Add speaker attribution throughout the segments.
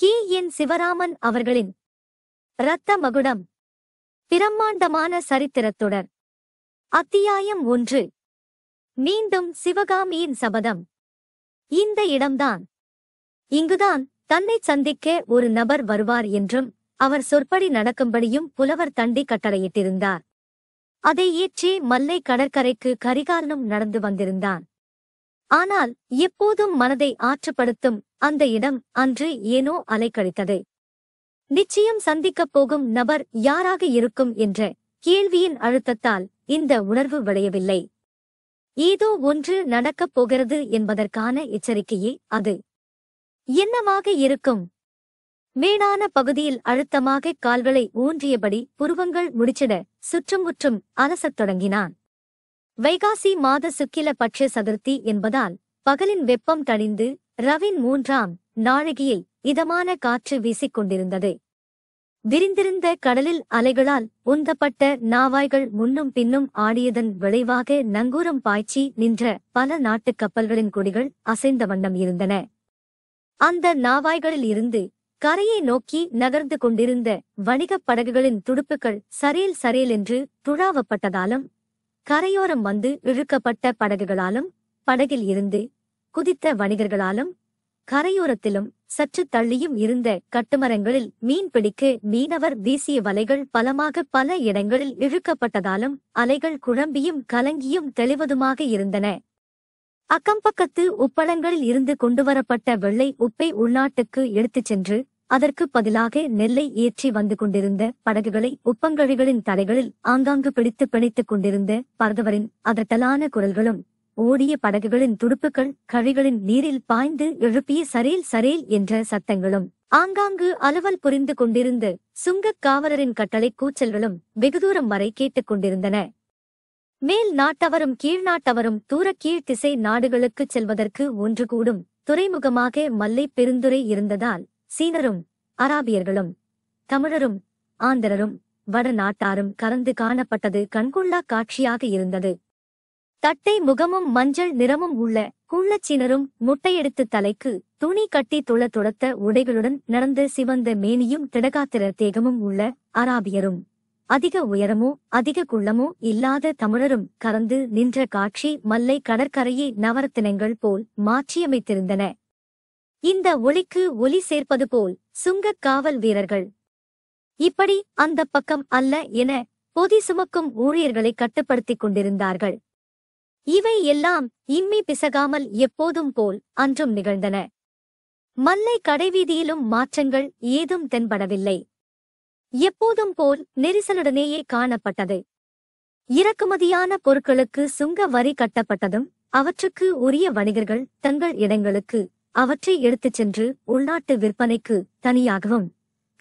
Speaker 1: கி என் சிவராமன் அவர்களின் இரத்த மகுடம் பிரம்மாண்டமான சரித்திரத்துடன் அத்தியாயம் ஒன்று மீண்டும் சிவகாமியின் சபதம் இந்த இடம்தான் இங்குதான் தன்னை சந்திக்க ஒரு நபர் வருவார் என்றும் அவர் சொற்படி நடக்கும்படியும் புலவர் தண்டி கட்டளையிட்டிருந்தார் அதை ஏற்றி மல்லை கடற்கரைக்கு கரிகாலனும் நடந்து வந்திருந்தான் ஆனால் எப்போதும் மனதை ஆற்றுப்படுத்தும் அந்த இடம் அன்று ஏனோ அலைக்கழித்தது நிச்சயம் சந்திக்கப் போகும் நபர் யாராக இருக்கும் என்ற கேள்வியின் அழுத்தத்தால் இந்த உணர்வு விளையவில்லை ஏதோ ஒன்று நடக்கப் போகிறது என்பதற்கான எச்சரிக்கையே அது என்னமாக இருக்கும் மேடான பகுதியில் அழுத்தமாக கால்களை ஊன்றியபடி புருவங்கள் முடிச்சிட சுற்றுமுற்றும் அலசத் தொடங்கினான் வைகாசி மாத சுக்கில பட்ச சதுர்த்தி என்பதால் பகலின் வெப்பம் தணிந்து ரவின் மூன்றாம் நாழிகையில் இதமான காற்று வீசிக் கொண்டிருந்தது விரிந்திருந்த கடலில் அலைகளால் உந்தப்பட்ட நாவாய்கள் முன்னும் பின்னும் ஆடியதன் விளைவாக நங்கூரம் பாய்ச்சி நின்ற பல நாட்டுக் கப்பல்களின் கொடிகள் அசைந்த வண்ணம் இருந்தன அந்த நாவாய்களில் இருந்து கரையை நோக்கி நகர்ந்து கொண்டிருந்த வணிகப் படகுகளின் துடுப்புகள் சரேல் சரேல் என்று துழாவப்பட்டதாலும் கரையோரம் வந்து இழுக்கப்பட்ட படகுகளாலும் படகில் இருந்து குதித்த வணிகர்களாலும் கரையோரத்திலும் சற்று தள்ளியும் இருந்த கட்டுமரங்களில் மீன்பிடிக்க மீனவர் வீசிய வலைகள் பலமாக பல இடங்களில் இழுக்கப்பட்டதாலும் அலைகள் குழம்பியும் கலங்கியும் தெளிவதுமாக இருந்தன அக்கம்பக்கத்து உப்பளங்களில் இருந்து கொண்டுவரப்பட்ட வெள்ளை உப்பை உள்நாட்டுக்கு எடுத்துச் சென்று அதற்கு பதிலாக நெல்லை ஏற்றி வந்து கொண்டிருந்த படகுகளை உப்பங்கழிகளின் தலைகளில் ஆங்காங்கு பிடித்து பிணைத்துக் கொண்டிருந்த பர்தவரின் அதட்டலான குரல்களும் ஓடிய படகுகளின் துடுப்புகள் கழிகளின் நீரில் பாய்ந்து எழுப்பிய சரேல் சரேல் என்ற சத்தங்களும் ஆங்காங்கு அலுவல் புரிந்து கொண்டிருந்து சுங்கக் காவலரின் கட்டளை கூச்சல்களும் வெகுதூரம் வரை கேட்டுக் கொண்டிருந்தன மேல் நாட்டவரும் கீழ் நாட்டவரும் தூர கீழ்த்திசை திசை நாடுகளுக்குச் செல்வதற்கு ஒன்று கூடும் துறைமுகமாக மல்லை பெருந்துரை இருந்ததால் சீனரும் அராபியர்களும் தமிழரும் ஆந்திரரும் வடநாட்டாரும் கலந்து காணப்பட்டது கண்கொள்ளா காட்சியாக இருந்தது தட்டை முகமும் மஞ்சள் நிறமும் உள்ள குள்ளச்சினரும் முட்டையெடுத்து தலைக்கு துணி கட்டி துள துளத்த உடைகளுடன் நடந்த சிவந்த மேனியும் திடகாத்திர தேகமும் உள்ள அராபியரும் அதிக உயரமோ அதிக குள்ளமோ இல்லாத தமிழரும் கறந்து நின்ற காட்சி மல்லை கடற்கரையை நவரத்தினங்கள் போல் மாற்றியமைத்திருந்தன இந்த ஒளிக்கு ஒலி சேர்ப்பது போல் சுங்கக் காவல் வீரர்கள் இப்படி அந்த பக்கம் அல்ல என பொதி சுமக்கும் ஊழியர்களை கட்டுப்படுத்திக் கொண்டிருந்தார்கள் இவை எல்லாம் இம்மி பிசகாமல் எப்போதும் போல் அன்றும் நிகழ்ந்தன மல்லை கடைவீதியிலும் மாற்றங்கள் ஏதும் தென்படவில்லை எப்போதும் போல் நெரிசலுடனேயே காணப்பட்டது இறக்குமதியான பொருட்களுக்கு சுங்க வரி கட்டப்பட்டதும் அவற்றுக்கு உரிய வணிகர்கள் தங்கள் இடங்களுக்கு அவற்றை எடுத்துச் சென்று உள்நாட்டு விற்பனைக்கு தனியாகவும்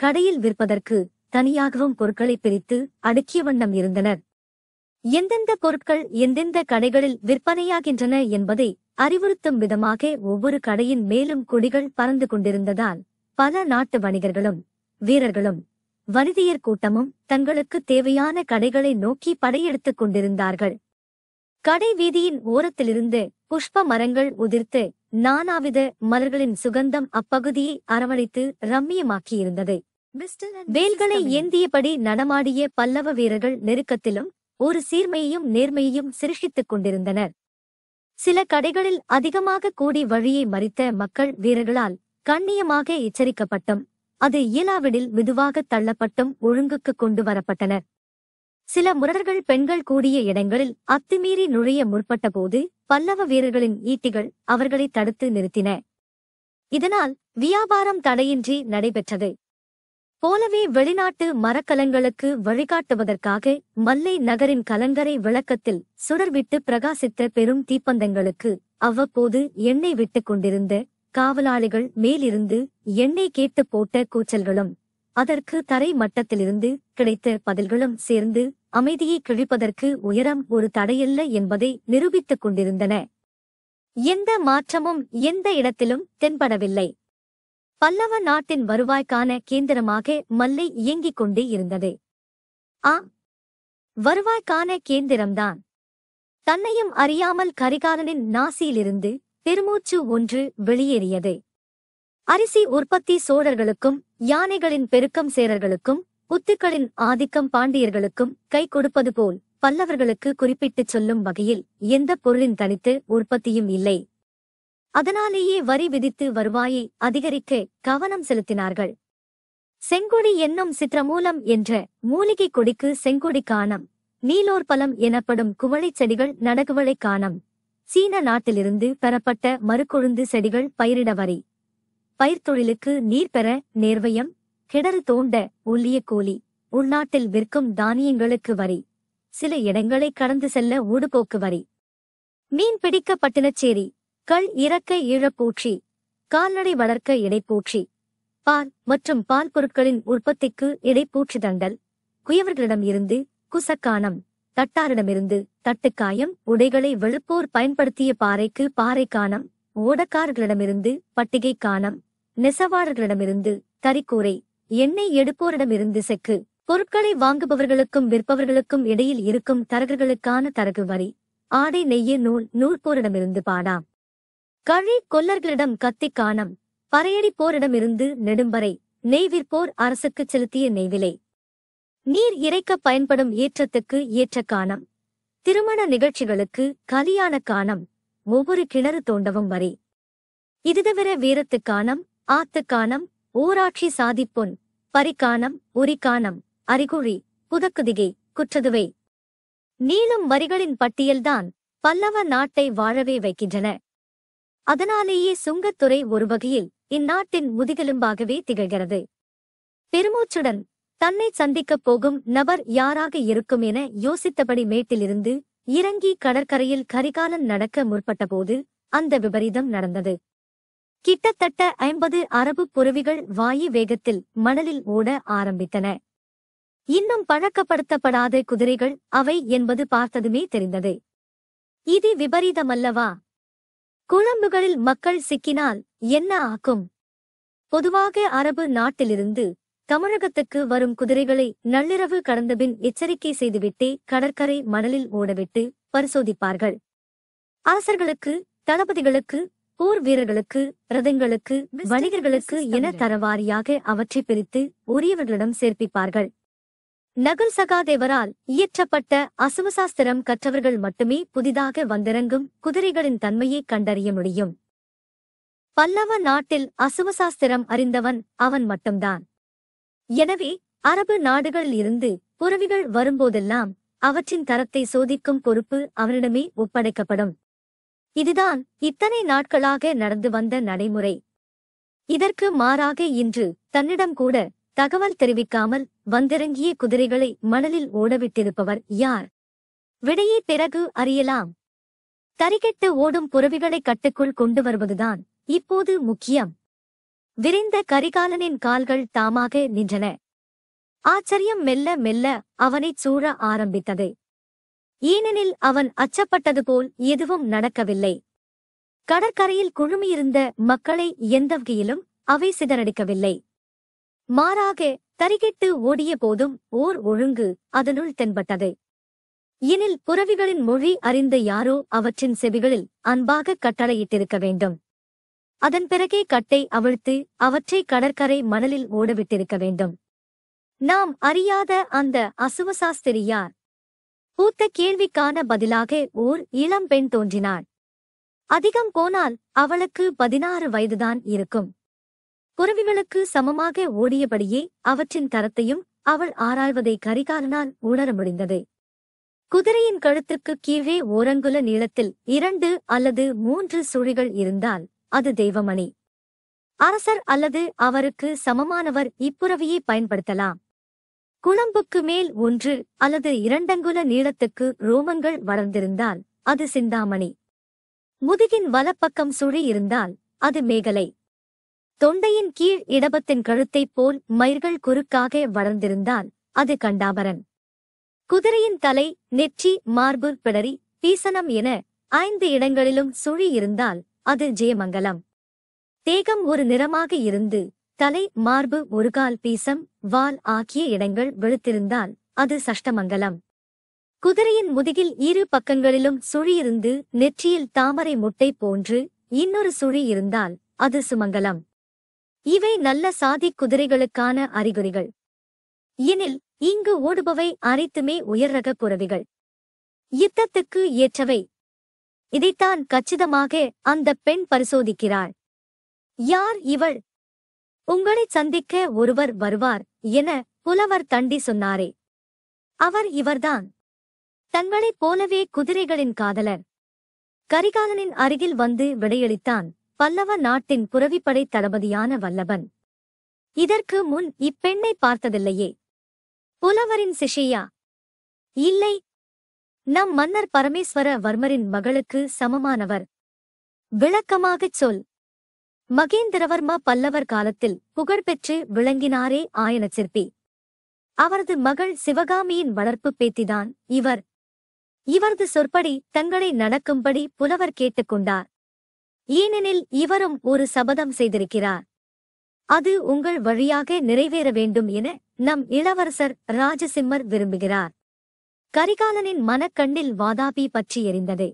Speaker 1: கடையில் விற்பதற்கு தனியாகவும் பொருட்களை பிரித்து அடுக்கிய வண்ணம் இருந்தனர் எந்தெந்த பொருட்கள் எந்தெந்த கடைகளில் விற்பனையாகின்றன என்பதை அறிவுறுத்தும் விதமாக ஒவ்வொரு கடையின் மேலும் கொடிகள் பறந்து கொண்டிருந்ததால் பல நாட்டு வணிகர்களும் வீரர்களும் வனிதையர் கூட்டமும் தங்களுக்கு தேவையான கடைகளை நோக்கி படையெடுத்துக் கொண்டிருந்தார்கள் கடை வீதியின் ஓரத்திலிருந்து புஷ்ப மரங்கள் உதிர்த்து நானாவித மலர்களின் சுகந்தம் அப்பகுதியை அரவணைத்து ரம்மியமாக்கியிருந்தது வேல்களை ஏந்தியபடி நடமாடிய பல்லவ வீரர்கள் நெருக்கத்திலும் ஒரு சீர்மையையும் நேர்மையையும் சிருஷித்துக் கொண்டிருந்தனர் சில கடைகளில் அதிகமாக கூடி வழியை மறித்த மக்கள் வீரர்களால் கண்ணியமாக எச்சரிக்கப்பட்டும் அது இயலாவிடில் மெதுவாக தள்ளப்பட்டும் ஒழுங்குக்கு கொண்டு வரப்பட்டனர் சில முரடர்கள் பெண்கள் கூடிய இடங்களில் அத்துமீறி நுழைய முற்பட்டபோது பல்லவ வீரர்களின் ஈட்டிகள் அவர்களை தடுத்து நிறுத்தின இதனால் வியாபாரம் தடையின்றி நடைபெற்றது போலவே வெளிநாட்டு மரக்கலங்களுக்கு வழிகாட்டுவதற்காக மல்லை நகரின் கலங்கரை விளக்கத்தில் சுடர்விட்டு பிரகாசித்த பெரும் தீப்பந்தங்களுக்கு அவ்வப்போது எண்ணெய் விட்டுக் கொண்டிருந்த காவலாளிகள் மேலிருந்து எண்ணெய் கேட்டுப் போட்ட கூச்சல்களும் அதற்கு தரை மட்டத்திலிருந்து கிடைத்த பதில்களும் சேர்ந்து அமைதியை கிழிப்பதற்கு உயரம் ஒரு தடையல்ல என்பதை நிரூபித்துக் கொண்டிருந்தன எந்த மாற்றமும் எந்த இடத்திலும் தென்படவில்லை பல்லவ நாட்டின் வருவாய்க்கான கேந்திரமாக மல்லை இயங்கிக் கொண்டே இருந்தது ஆ வருவாய்க்கான கேந்திரம்தான் தன்னையும் அறியாமல் கரிகாலனின் நாசியிலிருந்து பெருமூச்சு ஒன்று வெளியேறியது அரிசி உற்பத்தி சோழர்களுக்கும் யானைகளின் பெருக்கம் சேரர்களுக்கும் புத்துக்களின் ஆதிக்கம் பாண்டியர்களுக்கும் கை கொடுப்பது போல் பல்லவர்களுக்கு குறிப்பிட்டுச் சொல்லும் வகையில் எந்த பொருளின் தனித்து உற்பத்தியும் இல்லை அதனாலேயே வரி விதித்து வருவாயை அதிகரிக்க கவனம் செலுத்தினார்கள் செங்கொடி என்னும் சித்திரமூலம் என்ற மூலிகை கொடிக்கு செங்கொடி காணம் நீலோர் பலம் எனப்படும் குவளைச் செடிகள் நடகுவளை காணம் சீன நாட்டிலிருந்து பெறப்பட்ட மறுக்கொழுந்து செடிகள் பயிரிட வரி பயிர்த்தொழிலுக்கு நீர் பெற நேர்வயம் கிணறு தோண்ட உள்ளிய கூலி உள்நாட்டில் விற்கும் தானியங்களுக்கு வரி சில இடங்களை கடந்து செல்ல ஊடுபோக்கு வரி மீன் பிடிக்க பட்டினச்சேரி கள் இறக்க ஈழப்பூற்றி கால்நடை வளர்க்க இடைப்பூற்றி பால் மற்றும் பால் பொருட்களின் உற்பத்திக்கு இடைப்பூற்றி தண்டல் குயவர்களிடம் இருந்து குசக்கானம் தட்டாரிடமிருந்து தட்டுக்காயம் உடைகளை வெளுப்போர் பயன்படுத்திய பாறைக்கு பாறைக்கானம் ஓடக்காரர்களிடமிருந்து பட்டிகை காணம் நெசவாளர்களிடமிருந்து தறிக்கூரை எண்ணெய் எடுப்போரிடமிருந்து செக்கு பொருட்களை வாங்குபவர்களுக்கும் விற்பவர்களுக்கும் இடையில் இருக்கும் தரகர்களுக்கான தரகு வரி ஆடை நெய்ய நூல் நூற்போரிடமிருந்து பாடாம் கழி கொல்லர்களிடம் கத்தி காணம் பறையடி போரிடமிருந்து நெடும்பறை நெய் விற்போர் அரசுக்கு செலுத்திய நெய்விலை நீர் இறைக்க பயன்படும் ஏற்றத்துக்கு ஏற்ற காணம் திருமண நிகழ்ச்சிகளுக்கு கலியான காணம் ஒவ்வொரு கிணறு தோண்டவும் வரி இதுதவிர வீரத்துக்கானம் ஆத்துக்கானம் ஊராட்சி சாதிப்பொன் பரிக்கானம் உரிக்கானம் அறிகுழி புதக்குதிகை குற்றதுவை நீளும் வரிகளின் பட்டியல்தான் பல்லவ நாட்டை வாழவே வைக்கின்றன அதனாலேயே சுங்கத்துறை ஒரு வகையில் இந்நாட்டின் முதுகெலும்பாகவே திகழ்கிறது பெருமூச்சுடன் தன்னை சந்திக்கப் போகும் நபர் யாராக இருக்கும் என யோசித்தபடி மேட்டிலிருந்து இறங்கி கடற்கரையில் கரிகாலன் நடக்க முற்பட்டபோது அந்த விபரீதம் நடந்தது கிட்டத்தட்ட ஐம்பது அரபு புறவிகள் வாயு வேகத்தில் மணலில் ஓட ஆரம்பித்தன இன்னும் பழக்கப்படுத்தப்படாத குதிரைகள் அவை என்பது பார்த்ததுமே தெரிந்தது இது விபரீதமல்லவா குழம்புகளில் மக்கள் சிக்கினால் என்ன ஆக்கும் பொதுவாக அரபு நாட்டிலிருந்து தமிழகத்துக்கு வரும் குதிரைகளை நள்ளிரவு கடந்தபின் எச்சரிக்கை செய்துவிட்டே கடற்கரை மணலில் ஓடவிட்டு பரிசோதிப்பார்கள் அரசர்களுக்கு தளபதிகளுக்கு போர் வீரர்களுக்கு ரதங்களுக்கு வணிகர்களுக்கு என தரவாரியாக அவற்றை பிரித்து உரியவர்களிடம் சேர்ப்பிப்பார்கள் நகல் சகாதேவரால் இயற்றப்பட்ட அசுவசாஸ்திரம் கற்றவர்கள் மட்டுமே புதிதாக வந்திறங்கும் குதிரைகளின் தன்மையை கண்டறிய முடியும் பல்லவ நாட்டில் அசுவசாஸ்திரம் அறிந்தவன் அவன் மட்டும்தான் எனவே அரபு நாடுகளில் இருந்து புறவிகள் வரும்போதெல்லாம் அவற்றின் தரத்தை சோதிக்கும் பொறுப்பு அவனிடமே ஒப்படைக்கப்படும் இதுதான் இத்தனை நாட்களாக நடந்து வந்த நடைமுறை இதற்கு மாறாக இன்று தன்னிடம் கூட தகவல் தெரிவிக்காமல் வந்திறங்கிய குதிரைகளை மணலில் ஓடவிட்டிருப்பவர் யார் விடையே பிறகு அறியலாம் தரிகெட்டு ஓடும் புறவிகளை கட்டுக்குள் கொண்டு வருவதுதான் இப்போது முக்கியம் விரிந்த கரிகாலனின் கால்கள் தாமாக நின்றன ஆச்சரியம் மெல்ல மெல்ல அவனைச் சூழ ஆரம்பித்தது ஏனெனில் அவன் அச்சப்பட்டது போல் எதுவும் நடக்கவில்லை கடற்கரையில் குழுமியிருந்த மக்களை எந்த வகையிலும் அவை சிதறடிக்கவில்லை மாறாக தரிகிட்டு ஓடிய போதும் ஓர் ஒழுங்கு அதனுள் தென்பட்டது எனில் புறவிகளின் மொழி அறிந்த யாரோ அவற்றின் செவிகளில் அன்பாகக் கட்டளையிட்டிருக்க வேண்டும் அதன் பிறகே கட்டை அவிழ்த்து அவற்றை கடற்கரை மணலில் ஓடவிட்டிருக்க வேண்டும் நாம் அறியாத அந்த அசுவசாஸ்திரியார் பூத்த கேள்விக்கான பதிலாக ஓர் இளம் பெண் தோன்றினாள் அதிகம் போனால் அவளுக்கு பதினாறு வயதுதான் இருக்கும் குருவிகளுக்கு சமமாக ஓடியபடியே அவற்றின் தரத்தையும் அவள் ஆராய்வதை கரிகாலனால் உணர முடிந்தது குதிரையின் கழுத்துக்கு கீழே ஓரங்குல நீளத்தில் இரண்டு அல்லது மூன்று சுழிகள் இருந்தால் அது தெய்வமணி அரசர் அல்லது அவருக்கு சமமானவர் இப்புறவியை பயன்படுத்தலாம் குழம்புக்கு மேல் ஒன்று அல்லது இரண்டங்குல நீளத்துக்கு ரோமங்கள் வளர்ந்திருந்தால் அது சிந்தாமணி முதுகின் வலப்பக்கம் சுழி இருந்தால் அது மேகலை தொண்டையின் கீழ் இடபத்தின் கழுத்தைப் போல் மயிர்கள் குறுக்காக வளர்ந்திருந்தால் அது கண்டாபரன் குதிரையின் தலை நெற்றி மார்பு பிடரி பீசனம் என ஐந்து இடங்களிலும் சுழி இருந்தால் அது ஜெயமங்கலம் தேகம் ஒரு நிறமாக இருந்து தலை மார்பு ஒரு கால் பீசம் வால் ஆகிய இடங்கள் வெளுத்திருந்தால் அது சஷ்டமங்கலம் குதிரையின் முதுகில் இரு பக்கங்களிலும் சுழியிருந்து நெற்றியில் தாமரை முட்டை போன்று இன்னொரு சுழி இருந்தால் அது சுமங்கலம் இவை நல்ல சாதி குதிரைகளுக்கான அறிகுறிகள் எனில் இங்கு ஓடுபவை அனைத்துமே உயர்ரக குறவிகள் யுத்தத்துக்கு ஏற்றவை இதைத்தான் கச்சிதமாக அந்த பெண் பரிசோதிக்கிறாள் யார் இவள் உங்களை சந்திக்க ஒருவர் வருவார் என புலவர் தண்டி சொன்னாரே அவர் இவர்தான் தங்களைப் போலவே குதிரைகளின் காதலர் கரிகாலனின் அருகில் வந்து விடையளித்தான் பல்லவ நாட்டின் புறவிப்படை தளபதியான வல்லபன் இதற்கு முன் இப்பெண்ணை பார்த்ததில்லையே புலவரின் சிஷியா இல்லை நம் மன்னர் பரமேஸ்வர வர்மரின் மகளுக்கு சமமானவர் விளக்கமாகச் சொல் மகேந்திரவர்ம பல்லவர் காலத்தில் புகழ்பெற்று விளங்கினாரே ஆயன சிற்பி அவரது மகள் சிவகாமியின் வளர்ப்பு பேத்திதான் இவர் இவரது சொற்படி தங்களை நடக்கும்படி புலவர் கேட்டுக்கொண்டார் ஏனெனில் இவரும் ஒரு சபதம் செய்திருக்கிறார் அது உங்கள் வழியாக நிறைவேற வேண்டும் என நம் இளவரசர் ராஜசிம்மர் விரும்புகிறார் கரிகாலனின் மனக்கண்ணில் வாதாபி பற்றி எறிந்தது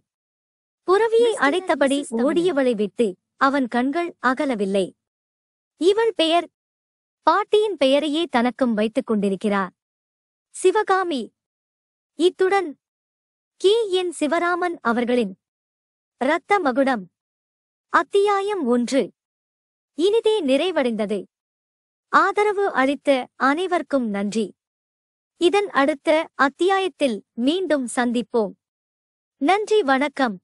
Speaker 1: புறவியை அடைத்தபடி ஓடியவளை விட்டு அவன் கண்கள் அகலவில்லை இவள் பெயர் பாட்டியின் பெயரையே தனக்கும் வைத்துக் கொண்டிருக்கிறார் சிவகாமி இத்துடன் கி என் சிவராமன் அவர்களின் இரத்த மகுடம் அத்தியாயம் ஒன்று இனிதே நிறைவடைந்தது ஆதரவு அளித்த அனைவருக்கும் நன்றி இதன் அடுத்த அத்தியாயத்தில் மீண்டும் சந்திப்போம் நன்றி வணக்கம்